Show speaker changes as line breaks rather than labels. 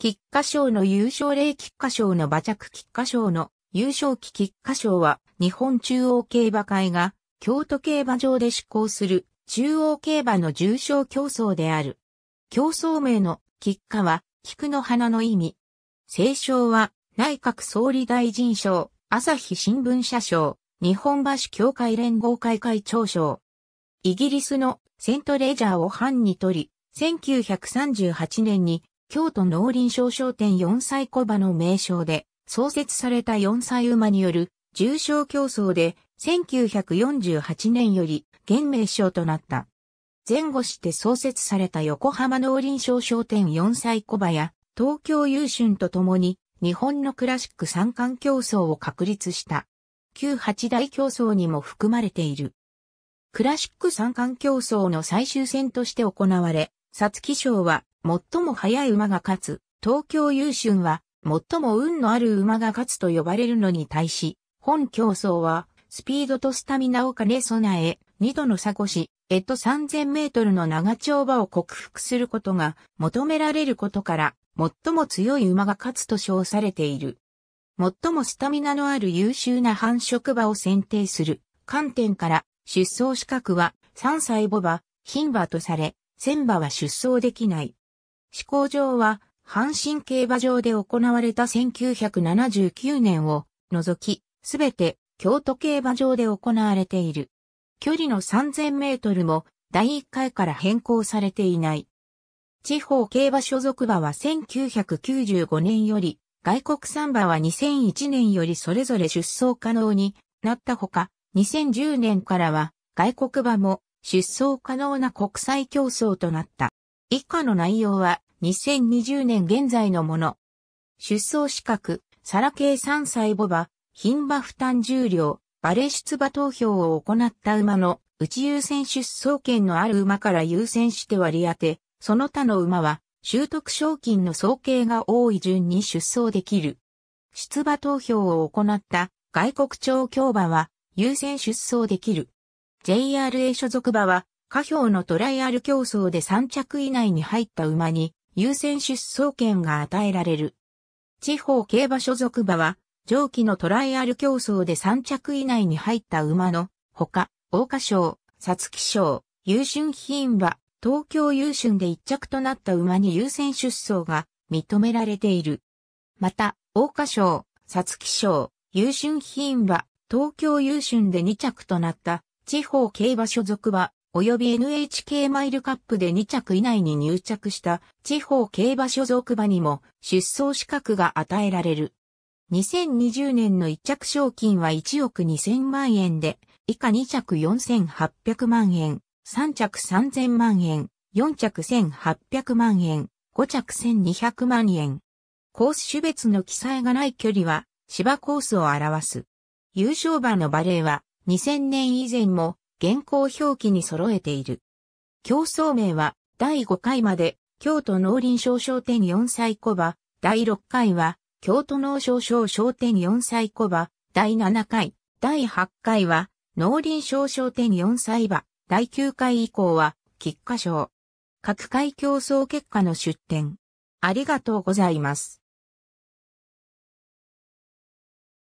菊花賞の優勝例菊花賞の馬着菊花賞の優勝期菊花賞は日本中央競馬会が京都競馬場で施行する中央競馬の重賞競争である。競争名の菊花は菊の花の意味。清賞は内閣総理大臣賞、朝日新聞社賞、日本橋協会連合会会長賞。イギリスのセントレジャーを藩に取り、1938年に京都農林商商店4歳小馬の名称で、創設された4歳馬による重賞競争で、1948年より現名称となった。前後して創設された横浜農林商商店4歳小馬や、東京優春とともに、日本のクラシック三冠競争を確立した。旧八大競争にも含まれている。クラシック三冠競争の最終戦として行われ、皐月賞は最も速い馬が勝つ、東京優春は、最も運のある馬が勝つと呼ばれるのに対し、本競争は、スピードとスタミナを兼ね備え、2度の差越し、えっと3000メートルの長丁場を克服することが求められることから、最も強い馬が勝つと称されている。最もスタミナのある優秀な繁殖馬を選定する観点から、出走資格は3歳母馬、牝馬とされ、1000馬は出走できない。試行場は、阪神競馬場で行われた1979年を除き、すべて京都競馬場で行われている。距離の3000メートルも第1回から変更されていない。地方競馬所属馬は1995年より、外国産馬は2001年よりそれぞれ出走可能になったほか、2010年からは外国馬も出走可能な国際競争となった。以下の内容は2020年現在のもの。出走資格、サラ系3歳ボバ、品馬負担重量、バレ出馬投票を行った馬の内優先出走権のある馬から優先して割り当て、その他の馬は習得賞金の総計が多い順に出走できる。出馬投票を行った外国調教馬は優先出走できる。JRA 所属馬は下表のトライアル競争で3着以内に入った馬に優先出走権が与えられる。地方競馬所属馬は、上記のトライアル競争で3着以内に入った馬の、ほか、桜花賞、皐月賞、優春品馬、東京優春で1着となった馬に優先出走が認められている。また、桜花賞、皐月賞、優春品馬、東京優春で2着となった地方競馬所属馬、及び NHK マイルカップで2着以内に入着した地方競馬所属馬にも出走資格が与えられる。2020年の1着賞金は1億2000万円で、以下2着4800万円、3着3000万円、4着1800万円、5着1200万円。コース種別の記載がない距離は芝コースを表す。優勝馬のバレーは2000年以前も現行表記に揃えている。競争名は第5回まで京都農林商商店4歳小馬、第6回は京都農商商商店4歳小馬、第7回、第8回は農林商商店4歳馬、第9回以降は菊花賞。各回競争結果の出展。ありがとうございます。